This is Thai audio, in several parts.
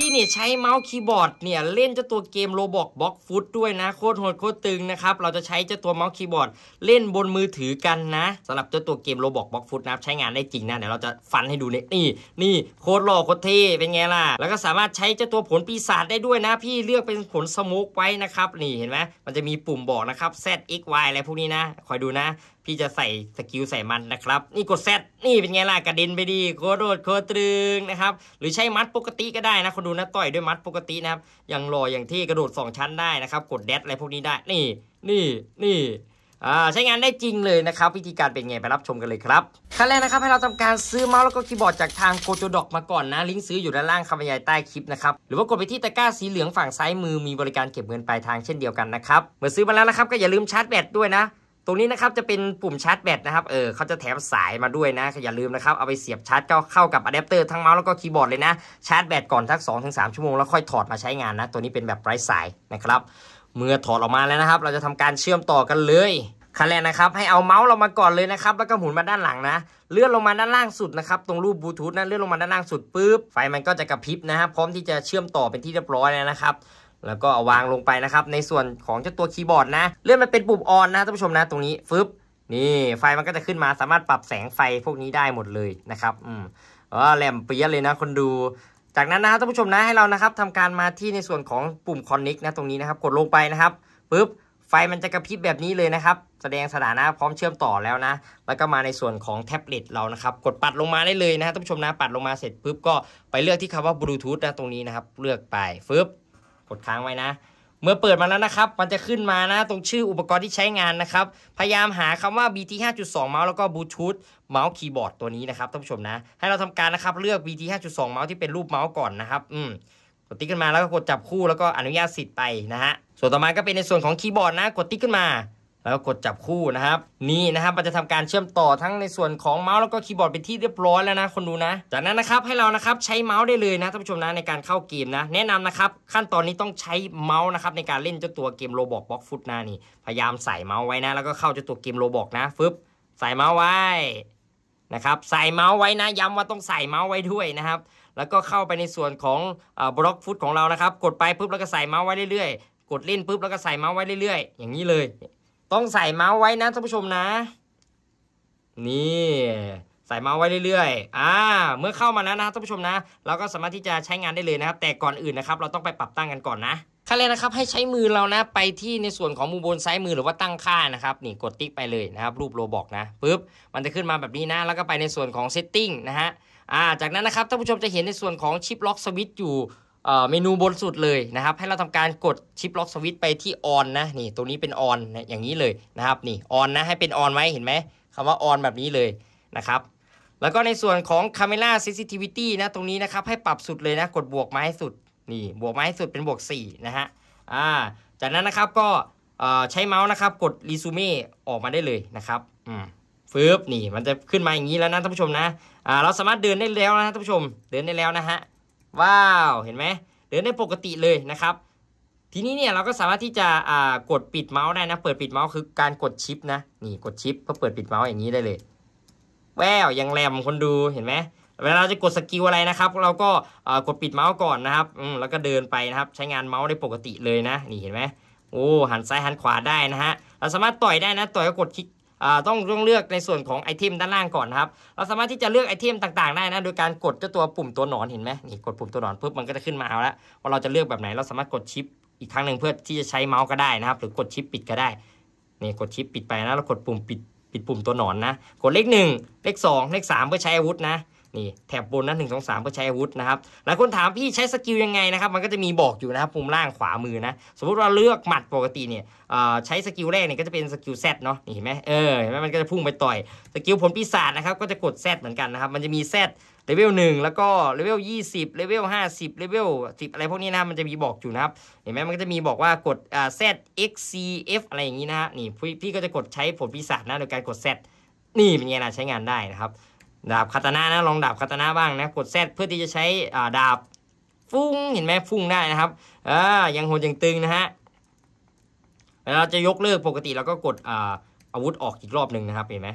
พี่เนี่ยใช้เมาส์คีย์บอร์ดเนี่ยเล่นเจ้าตัวเกมโรบอกบล็อกฟุตด้วยนะโคตรโหดโคตรตึงนะครับเราจะใช้เจ้าตัวเมาส์คีย์บอร์ดเล่นบนมือถือกันนะสำหรับเจ้าตัวเกมโรบอกบล็อกฟุตนะใช้งานได้จริงนะเดี๋ยวเราจะฟันให้ดูเนี่ยนี่นี่โคตรหล่อโคตรเท่เป็นไงล่ะ แล้วก็สามารถใช้เจ้าตัวผลปีศาจได้ด้วยนะ พี่เลือกเป็นผลสโมกไว้นะครับนี่เห็นไหมมันจะมีปุ่มบอกนะครับ Z X Y อะไรพวกนี้นะ คอยดูนะพี่จะใส่สกิลใส่มันนะครับนี่กดเซตนี่เป็นไงล่ะกระเด็นไปดีโคโดดโคตรึงนะครับหรือใช้มัดปกติก็ได้นะคนดูนะต่อยด้วยมัดปกตินะครับอย่างหล่ออย่างที่กระโดด 2 ชั้นได้นะครับกดเดดอะไรพวกนี้ได้นี่นี่นี่ใช้งานได้จริงเลยนะครับวิธีการเป็นไงไปรับชมกันเลยครับขั้นแรกนะครับให้เราทำการซื้อเมาส์แล้วก็คีย์บอร์ดจากทางโคโจดอกมาก่อนนะลิงก์ซื้ออยู่ด้านล่างคำบรรยายใต้คลิปนะครับหรือว่ากดไปที่ตะกร้าสีเหลืองฝั่งซ้ายมือมีบริการเก็บเงินปลายทางเช่นเดียวกันนะครับเมื่อซื้อมาแล้วนะครับ ก็อย่าลืมชาร์จแบตด้วยนะตรงนี้นะครับจะเป็นปุ่มชาร์จแบตนะครับ เออเขาจะแถมสายมาด้วยนะอย่าลืมนะครับเอาไปเสียบชาร์จเข้ากับอะแดปเตอร์ทั้งเมาส์แล้วก็คีย์บอร์ดเลยนะชาร์จแบตก่อนทัก2-3ชั่วโมงแล้วค่อยถอดมาใช้งานนะ ตัวนี้เป็นแบบไร้สายนะครับ เมื่อถอดออกมาแล้วนะครับ เราจะทำการเชื่อมต่อกันเลยขั้นแรกนะครับ ให้เอาเมาส์เรามาก่อนเลยนะครับ แล้วก็หมุนมาด้านหลังนะ เลื่อนลงมาด้านล่างสุดนะครับตรงรูปบลูทูธนะเลื่อนลงมาด้านล่างสุดปุ๊บไฟมันก็จะกระพริบนะครับพร้อมที่จะเชื่อมต่อเป็นที่เรียบร้อยแล้วนะครับแล้วก็วางลงไปนะครับในส่วนของเจ้าตัวคีย์บอร์ดนะ เลื่อนมันเป็นปุ่มออนนะท่านผู้ชมนะตรงนี้ฟึบนี่ไฟมันก็จะขึ้นมาสามารถปรับแสงไฟพวกนี้ได้หมดเลยนะครับ อืมอ๋แหลมเปียเลยนะ คนดูจากนั้นนะท่านผู้ชมนะให้เรานะครับทำการมาที่ในส่วนของปุ่มคอนเน็กนะตรงนี้นะครับ กดลงไปนะครับปึ๊บไฟมันจะกระพริบแบบนี้เลยนะครับ แสดงสถานะพร้อมเชื่อมต่อแล้วนะ แล้วก็มาในส่วนของแท็บเล็ตเรานะครับ กดปัดลงมาได้เลยนะท่านผู้ชมนะ ปัดลงมาเสร็จปึ๊บก็ไปเลือกที่คำว่าบลูทูธนะตรงนี้นะครับเลือกไปฟึบกดค้างไว้นะ เมื่อเปิดมาแล้วนะครับ มันจะขึ้นมานะ ตรงชื่ออุปกรณ์ที่ใช้งานนะครับ พยายามหาคำว่า BT 5.2เมาส์ แล้วก็บลูทูธเมาส์คีย์บอร์ดตัวนี้นะครับท่านผู้ชมนะ ให้เราทำการนะครับ เลือก BT 5.2เมาส์ที่เป็นรูปเมาส์ก่อนนะครับ อืม กดติ๊กขึ้นมาแล้วก็กดจับคู่แล้วก็อนุญาตสิทธิ์ไปนะฮะ ส่วนต่อมาก็เป็นในส่วนของคีย์บอร์ดนะ กดติ๊กขึ้นมาแล้วก็กดจับคู่นะครับ นี่นะครับมันจะทำการเชื่อมต่อทั้งในส่วนของเมาส์แล้วก็คีย์บอร์ดเป็นที่เรียบร้อยแล้วนะคนดูนะ จากนั้นนะครับให้เรานะครับใช้เมาส์ได้เลยนะท่านผู้ชมนะในการเข้าเกมนะ แนะนำนะครับขั้นตอนนี้ต้องใช้เมาส์นะครับ ในการเล่นเจ้าตัวเกมโรบอทบล็อกฟุตนะนี่พยายามใส่เมาส์ไว้นะ แล้วก็เข้าเจ้าตัวเกมโรบอทนะฟึบใส่เมาส์ไว้นะครับใส่เมาส์ไว้นะ ย้ำว่าต้องใส่เมาส์ไว้ด้วยนะครับ แล้วก็เข้าไปในส่วนของบล็อกฟุตของเรานะครับกดไปปุ๊บแล้วก็ใส่เมาส์ไว้เรื่อยๆกดเล่นปุ๊บแล้วก็ใส่เมาส์ไว้เรื่อยๆ อย่างนี้เลยต้องใส่เมาส์ไว้นะท่านผู้ชมนะ นี่ ใส่เมาส์ไว้เรื่อยๆอ่าเมื่อเข้ามาแล้วนะท่านผู้ชมนะ เราก็สามารถที่จะใช้งานได้เลยนะครับแต่ก่อนอื่นนะครับ เราต้องไปปรับตั้งกันก่อนนะขั้นแรกนะครับให้ใช้มือเรานะ ไปที่ในส่วนของมุมบนซ้ายมือหรือว่าตั้งค่านะครับนี่กดติ๊กไปเลยนะครับรูปโลบอกนะปุ๊บมันจะขึ้นมาแบบนี้นะแล้วก็ไปในส่วนของเซตติ้งนะฮะอ่าจากนั้นนะครับท่านผู้ชมจะเห็นในส่วนของชิปล็อกสวิตช์อยู่เมนูบนสุดเลยนะครับ ให้เราทำการกดชิปล็อกสวิตไปที่ออนนะนี่ตัวนี้เป็นออนอย่างนี้เลยนะครับนี่ออนนะให้เป็นออนไว้เห็นไหมคำว่าออนแบบนี้เลยนะครับ แล้วก็ในส่วนของ Camera Sensitivity นะตรงนี้นะครับ ให้ปรับสุดเลยนะกดบวกมาให้สุดนี่ บวกมาให้สุดเป็นบวก4นะฮะอ่า จากนั้นนะครับก็ใช้เมาส์นะครับกดรีซูเม่ออกมาได้เลยนะครับอืมฟืบนี่ มันจะขึ้นมาอย่างนี้แล้วนะท่านผู้ชมนะอ่าเราสามารถเดินได้แล้วนะท่านผู้ชม เดินได้แล้วนะฮะว้าว เห็นไหมเดินได้ปกติเลยนะครับ ทีนี้เนี่ยเราก็สามารถที่จะกดปิดเมาส์ได้นะ เปิดปิดเมาส์คือการกดชิป นะ นี่กดชิปเพื่อเปิดปิดเมาส์อย่างนี้ได้เลย แววยังแรมคนดู เห็นไหม เวลาจะกดสกิลอะไรนะครับ เราก็กดปิดเมาส์ก่อนนะครับแล้วก็เดินไปนะครับ ใช้งานเมาส์ได้ปกติเลยนะ นี่เห็นไหมโอ้หันซ้ายหันขวาได้นะฮะ เราสามารถต่อยได้นะ ต่อยก็กดคลิกต้องต้องเลือกในส่วนของไอเทมด้านล่างก่อนครับ เราสามารถที่จะเลือกไอเทมต่าง ๆได้นะโดยการกดเจ้าตัวปุ่มตัวหนอนเห็นไหมนี่กดปุ่มตัวหนอนปุ๊บมันก็จะขึ้นมาเอาละว่าเราจะเลือกแบบไหนเราสามารถกดชิปอีกครั้งหนึ่งเพื่อที่จะใช้เมาส์ก็ได้นะครับ หรือกดชิปปิดก็ได้นี่กดชิปปิดไปนะแล้วกดปุ่มปิดปิดปุ่มตัวหนอนนะ กดเลขหนึ่งเลขสองเลขสามเพื่อใช้อาวุธนะนี่แถบบนนั้นหนึ่งสองสามก็ใช้อาวุธนะครับหลายคนถามพี่ใช้สกิลยังไงนะครับมันก็จะมีบอกอยู่นะครับปุ่มล่างขวามือนะ สมมติว่าเลือกหมัดปกติเนี่ยใช้สกิลแรกเนี่ยก็จะเป็นสกิลแซดเนาะนี่เห็นไหมเออเห็นไหมมันก็จะพุ่งไปต่อยสกิลผลปีศาจนะครับก็จะกดแซดเหมือนกันนะครับ มันจะมีแซดเลเวลหนึ่งแล้วก็เลเวลยี่สิบเลเวลห้าสิบเลเวลสิบอะไรพวกนี้นะมันจะมีบอกอยู่นะครับเห็นไหมมันก็จะมีบอกว่ากดอ่า Z X C F อะไรอย่างงี้นะนี่พี่ก็จะกดใช้ผลปีศาจนะโดยการกดซตนี่เป็นไงนะใช้งานได้นะครับดาบคาตานะนะ ลองดาบคาตานะบ้างนะ กดแซดเพื่อที่จะใช้ดาบฟุ้ง เห็นไหมฟุ้งได้นะครับอ่ายังโหดยังตึงนะฮะเวลาจะยกเลิก ปกติเราก็กดอาวุธออกอีกรอบหนึ่งนะครับ เห็นไหม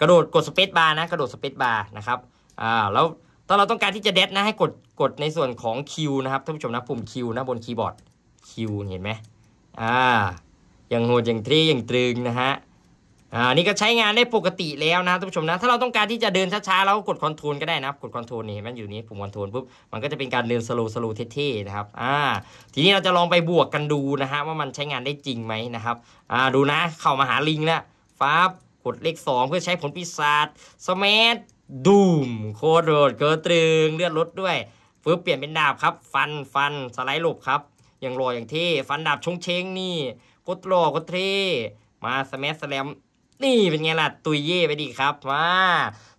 กระโดด กดสเปซบาร์นะกระโดดสเปซบาร์นะครับอ่าแล้วถ้าเราต้องการที่จะเด็ดนะให้กดกดในส่วนของคิวนะครับท่านผู้ชมนะปุ่มคิวนะบนคีย์บอร์ดคิวเห็นไหมอ่ายังโหดยังตรียังตรึงนะฮะอ่านี่ก็ใช้งานได้ปกติแล้วนะท่านผู้ชมนะ ถ้าเราต้องการที่จะเดินช้าๆ เราก็กดคอนโทรลก็ได้นะกดคอนโทรลนี่มันอยู่นี้ปุ่มคอนโทรลปุ๊บมันก็จะเป็นการเดินสโลว์สโลว์เท่ๆนะครับอ่า ทีนี้เราจะลองไปบวกกันดูนะฮะว่ามันใช้งานได้จริงไหมนะครับ อ่าดูนะเข้ามาหาลิงแล้วฟ้ากดเลข 2 เพื่อใช้ผลปีศาจสมัดดูมโคโรโดดเกิดตรึงเลือดลดด้วยฟื้นเปลี่ยนเป็นดาบครับ ฟันฟันสไลด์หลบครับอย่างรอยอย่างเท่ฟันดาบชงเชงนี่ กดรลอกดเท่มาสมัดสแลมนี่เป็นไงล่ะตุยเย่ไปดีครับว่า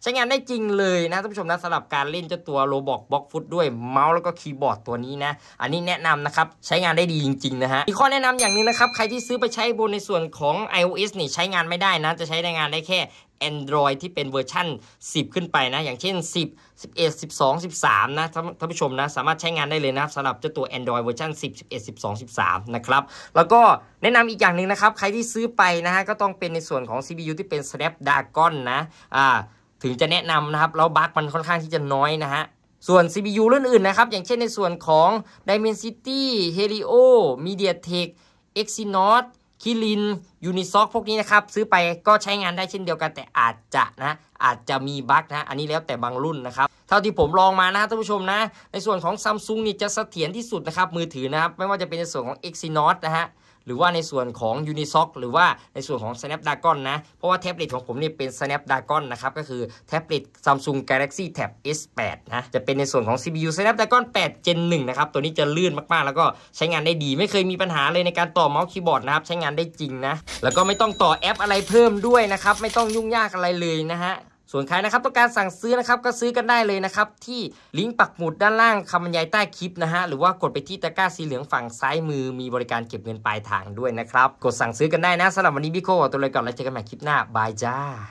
ใช้งานได้จริงเลยนะท่านผู้ชมนะสำหรับการเล่นเจ้าตัวโรบอกบล็อกฟุตด้วยเมาส์แล้วก็คีย์บอร์ดตัวนี้นะ อันนี้แนะนำนะครับ ใช้งานได้ดีจริงๆนะฮะอีกข้อแนะนำอย่างนึงนะครับ ใครที่ซื้อไปใช้บนในส่วนของ iOS นี่ ใช้งานไม่ได้นะ จะใช้ในงานได้แค่ Android ที่เป็นเวอร์ชั่น 10 ขึ้นไปนะ อย่างเช่น 10 11 12 13 นะ ท่านผู้ชมนะ สามารถใช้งานได้เลยนะครับสำหรับเจ้าตัว Android เวอร์ชัน10 11 12 13 นะครับ แล้วก็แนะนำอีกอย่างหนึ่งนะครับ ใครที่ซื้อไปนะฮะ ก็ต้องเป็นในส่วนของ CPU ที่เป็น Snapdragon นะอ่าถึงจะแนะนำนะครับ แล้วบั๊กมันค่อนข้างที่จะน้อยนะฮะ ส่วน CPU รุ่นอื่นนะครับ อย่างเช่นในส่วนของ Dimensity Helio MediaTek Exynos คิรินยูนิซ็อกพวกนี้นะครับ ซื้อไปก็ใช้งานได้เช่นเดียวกัน แต่อาจจะนะอาจจะมีบั๊กนะอันนี้แล้วแต่บางรุ่นนะครับ เท่าที่ผมลองมานะท่านผู้ชมนะ ในส่วนของซัมซุงนี่จะเสถียรที่สุดนะครับ มือถือนะครับ ไม่ว่าจะเป็นในส่วนของ Exynos นะฮะหรือว่าในส่วนของ Unisoc หรือว่าในส่วนของ Snapdragon นะ เพราะว่าแท็บเล็ตของผมนี่เป็น Snapdragon นะครับก็คือแท็บเล็ต Samsung Galaxy Tab S8 นะ จะเป็นในส่วนของ CPU Snapdragon 8 Gen 1นะครับตัวนี้จะลื่นมากๆ แล้วก็ใช้งานได้ดี ไม่เคยมีปัญหาเลยในการต่อเมาส์คีย์บอร์ดนะครับใช้งานได้จริงนะ แล้วก็ไม่ต้องต่อแอปอะไรเพิ่มด้วยนะครับ ไม่ต้องยุ่งยากอะไรเลยนะฮะส่วนใครนะครับต้องการสั่งซื้อนะครับก็ซื้อกันได้เลยนะครับที่ลิงก์ปักหมุดด้านล่างคำบรรยายใต้คลิปนะฮะหรือว่ากดไปที่ตะกร้าสีเหลืองฝั่งซ้ายมือมีบริการเก็บเงินปลายทางด้วยนะครับกดสั่งซื้อกันได้นะสำหรับวันนี้พี่โคตัวเลยก่อนแล้วเจอกันใหม่คลิปหน้าบายจ้า